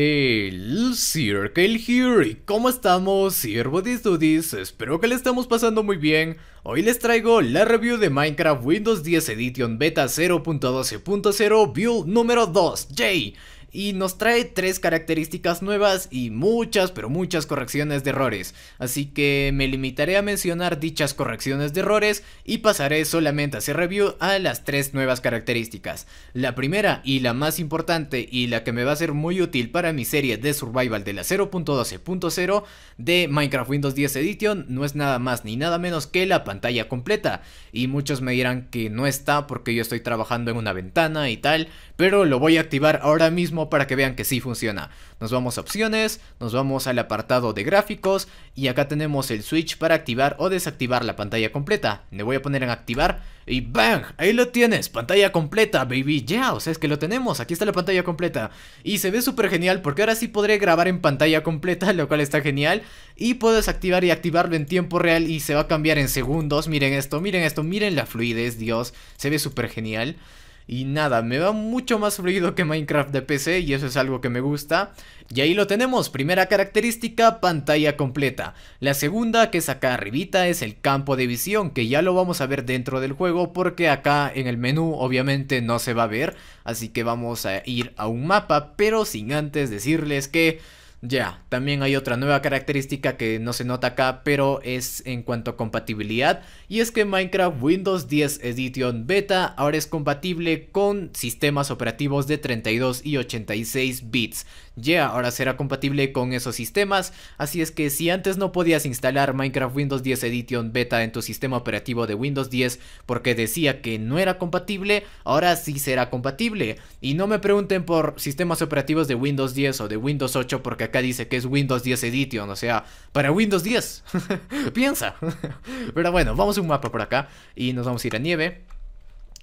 El Circle Here, ¿y cómo estamos, siervo de Studies? Espero que le estamos pasando muy bien. Hoy les traigo la review de Minecraft Windows 10 Edition Beta 0.12.0 Build número 2, J y nos trae tres características nuevas y muchas, pero muchas correcciones de errores. Así que me limitaré a mencionar dichas correcciones de errores y pasaré solamente a hacer review a las tres nuevas características. La primera y la más importante y la que me va a ser muy útil para mi serie de survival de la 0.12.0 de Minecraft Windows 10 Edition no es nada más ni nada menos que la pantalla completa. Y muchos me dirán que no está porque yo estoy trabajando en una ventana y tal, pero lo voy a activar ahora mismo para que vean que sí funciona. Nos vamos a opciones, nos vamos al apartado de gráficos y acá tenemos el switch para activar o desactivar la pantalla completa. Le voy a poner en activar y ¡bang! Ahí lo tienes, pantalla completa, baby. Ya, o sea, es que lo tenemos, aquí está la pantalla completa. Y se ve súper genial porque ahora sí podré grabar en pantalla completa, lo cual está genial. Y puedo desactivar y activarlo en tiempo real y se va a cambiar en segundos. Miren esto, miren esto, miren la fluidez, Dios. Se ve súper genial. Y nada, me va mucho más fluido que Minecraft de PC y eso es algo que me gusta. Y ahí lo tenemos, primera característica, pantalla completa. La segunda que es acá arribita es el campo de visión, que ya lo vamos a ver dentro del juego porque acá en el menú obviamente no se va a ver. Así que vamos a ir a un mapa, pero sin antes decirles que... Ya, también hay otra nueva característica que no se nota acá, pero es en cuanto a compatibilidad, y es que Minecraft Windows 10 Edition Beta ahora es compatible con sistemas operativos de 32 y 86 bits. Ya, ahora será compatible con esos sistemas, así es que si antes no podías instalar Minecraft Windows 10 Edition Beta en tu sistema operativo de Windows 10 porque decía que no era compatible, ahora sí será compatible. Y no me pregunten por sistemas operativos de Windows 10 o de Windows 8 porque acá dice que es Windows 10 Edition, o sea, para Windows 10. Piensa. pero bueno, vamos a un mapa por acá y nos vamos a ir a nieve.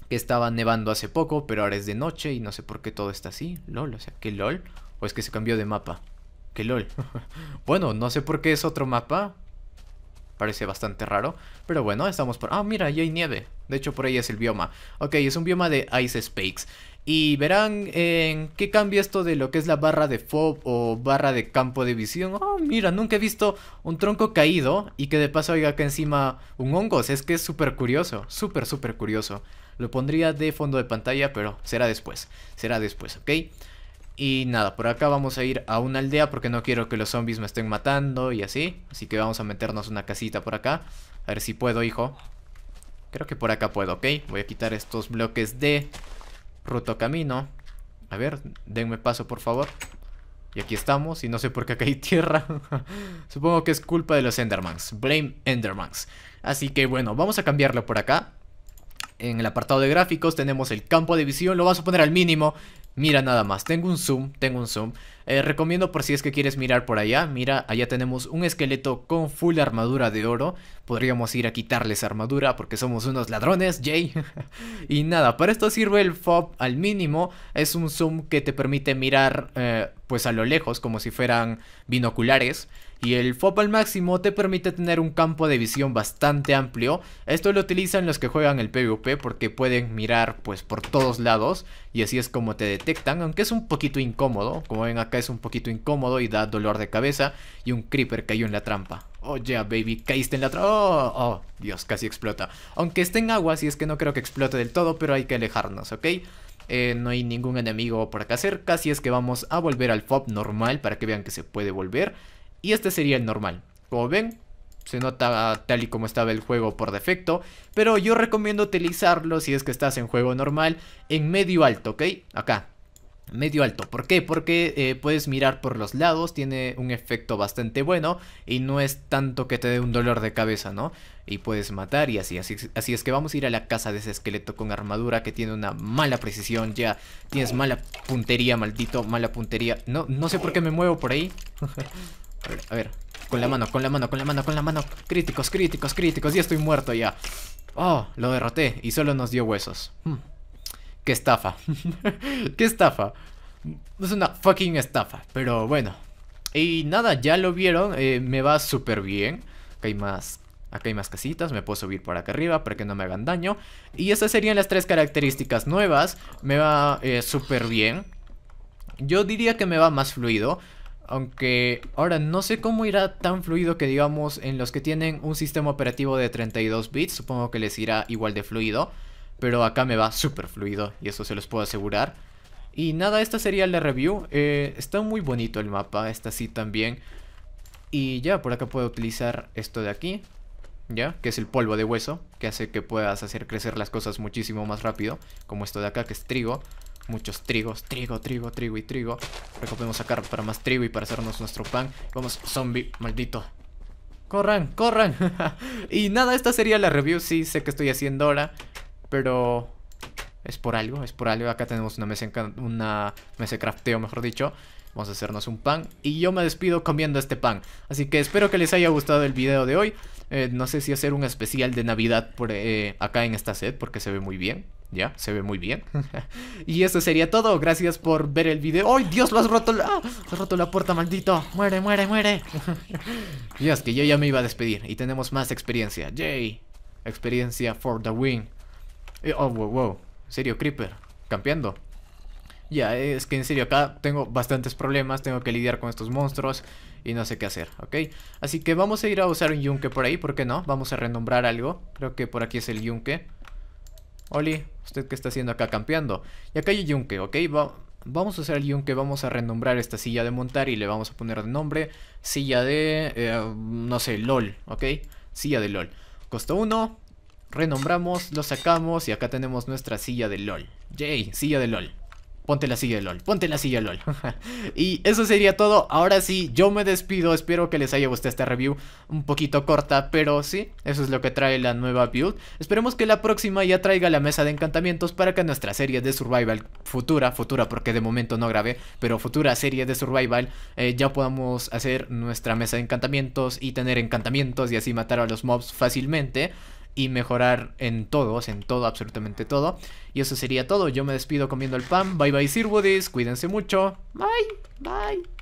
Que estaba nevando hace poco, pero ahora es de noche y no sé por qué todo está así. LOL, o sea, que LOL. O es que se cambió de mapa. ¿Qué LOL. bueno, no sé por qué es otro mapa, Parece bastante raro. Pero bueno, estamos por... Ah, mira, ya hay nieve. De hecho, por ahí es el bioma. Ok, es un bioma de Ice Spakes. Y verán en qué cambia esto de lo que es la barra de FOB o barra de campo de visión. Ah, mira, nunca he visto un tronco caído y que de paso haya acá encima un hongo. Es que es súper curioso, súper, súper curioso. Lo pondría de fondo de pantalla, pero será después, será después, ¿ok? Y nada, por acá vamos a ir a una aldea porque no quiero que los zombies me estén matando y así. Así que vamos a meternos una casita por acá. A ver si puedo, hijo. Creo que por acá puedo, ¿ok? Voy a quitar estos bloques de Ruto camino. A ver, denme paso, por favor. Y aquí estamos, y no sé por qué acá hay tierra. Supongo que es culpa de los Endermans. Blame Endermans. Así que bueno, vamos a cambiarlo por acá. En el apartado de gráficos tenemos el campo de visión, lo vamos a poner al mínimo Mira nada más, tengo un zoom, tengo un zoom. Eh, recomiendo por si es que quieres mirar por allá. Mira, allá tenemos un esqueleto con full armadura de oro. Podríamos ir a quitarles armadura porque somos unos ladrones, Jay. y nada, para esto sirve el FOB al mínimo. Es un zoom que te permite mirar eh, pues a lo lejos como si fueran binoculares. Y el FOB al máximo te permite tener un campo de visión bastante amplio. Esto lo utilizan los que juegan el PvP porque pueden mirar pues por todos lados. Y así es como te detectan, aunque es un poquito incómodo. Como ven acá es un poquito incómodo y da dolor de cabeza. Y un creeper cayó en la trampa. Oh, yeah, baby, caíste en la trampa. Oh, oh Dios, casi explota. Aunque esté en agua, si es que no creo que explote del todo, pero hay que alejarnos, ¿ok? Eh, no hay ningún enemigo por acá cerca, Si es que vamos a volver al FOB normal para que vean que se puede volver. Y este sería el normal. Como ven, se nota tal y como estaba el juego por defecto, pero yo recomiendo utilizarlo si es que estás en juego normal en medio alto, ¿ok? Acá, medio alto. ¿Por qué? Porque eh, puedes mirar por los lados, tiene un efecto bastante bueno y no es tanto que te dé un dolor de cabeza, ¿no? Y puedes matar y así, así, es que vamos a ir a la casa de ese esqueleto con armadura que tiene una mala precisión, ya tienes mala puntería, maldito, mala puntería. No, no sé por qué me muevo por ahí. a, ver, a ver, con la mano, con la mano, con la mano, con la mano. Críticos, críticos, críticos, ya estoy muerto ya. Oh, lo derroté y solo nos dio huesos. Hmm qué estafa. qué estafa. Es una fucking estafa, pero bueno. Y nada, ya lo vieron, eh, me va súper bien. Acá hay más... Acá hay más casitas, me puedo subir por acá arriba para que no me hagan daño. Y esas serían las tres características nuevas. Me va eh, súper bien. Yo diría que me va más fluido. Aunque ahora no sé cómo irá tan fluido que digamos en los que tienen un sistema operativo de 32 bits, supongo que les irá igual de fluido pero acá me va súper fluido y eso se los puedo asegurar. Y nada, esta sería la review. Eh, está muy bonito el mapa, esta sí también. Y ya, por acá puedo utilizar esto de aquí, ya, que es el polvo de hueso, que hace que puedas hacer crecer las cosas muchísimo más rápido, como esto de acá que es trigo. Muchos trigos, trigo, trigo, trigo y trigo. acá podemos sacar para más trigo y para hacernos nuestro pan. Vamos, zombie, maldito. Corran, corran. y nada, esta sería la review. Sí, sé que estoy haciendo ahora pero es por algo, es por algo. Acá tenemos una mesa, una mesa de crafteo, mejor dicho. Vamos a hacernos un pan y yo me despido comiendo este pan. Así que espero que les haya gustado el video de hoy. Eh, no sé si hacer un especial de Navidad por, eh, acá en esta set porque se ve muy bien. Ya, se ve muy bien. y eso sería todo. Gracias por ver el video. ¡Ay, Dios! Lo has roto la... Has roto la puerta, maldito. Muere, muere, muere. es que yo ya me iba a despedir. Y tenemos más experiencia. ¡Yay! Experiencia for the win. Eh, oh, wow, wow. En serio, Creeper. Campeando. Ya, es que en serio acá tengo bastantes problemas, tengo que lidiar con estos monstruos y no sé qué hacer, ¿ok? Así que vamos a ir a usar un yunque por ahí, ¿por qué no? Vamos a renombrar algo, creo que por aquí es el yunque. Oli, ¿usted qué está haciendo acá campeando? Y acá hay yunque, ¿ok? vamos a usar el yunque, vamos a renombrar esta silla de montar y le vamos a poner de nombre silla de, eh, no sé, LOL, ¿ok? Silla de LOL. Costo 1, Renombramos, lo sacamos y acá tenemos nuestra silla de LOL. Jay, silla de LOL. Ponte la silla de LOL, ponte la silla de LOL. y eso sería todo. Ahora sí, yo me despido. Espero que les haya gustado esta review. Un poquito corta, pero sí, eso es lo que trae la nueva build. Esperemos que la próxima ya traiga la mesa de encantamientos para que nuestra serie de survival futura, futura porque de momento no grabé, pero futura serie de survival, eh, ya podamos hacer nuestra mesa de encantamientos y tener encantamientos y así matar a los mobs fácilmente y mejorar en todos, en todo, absolutamente todo. Y eso sería todo. Yo me despido comiendo el pan. Bye bye, Sirwoodies. Cuídense mucho. Bye, bye.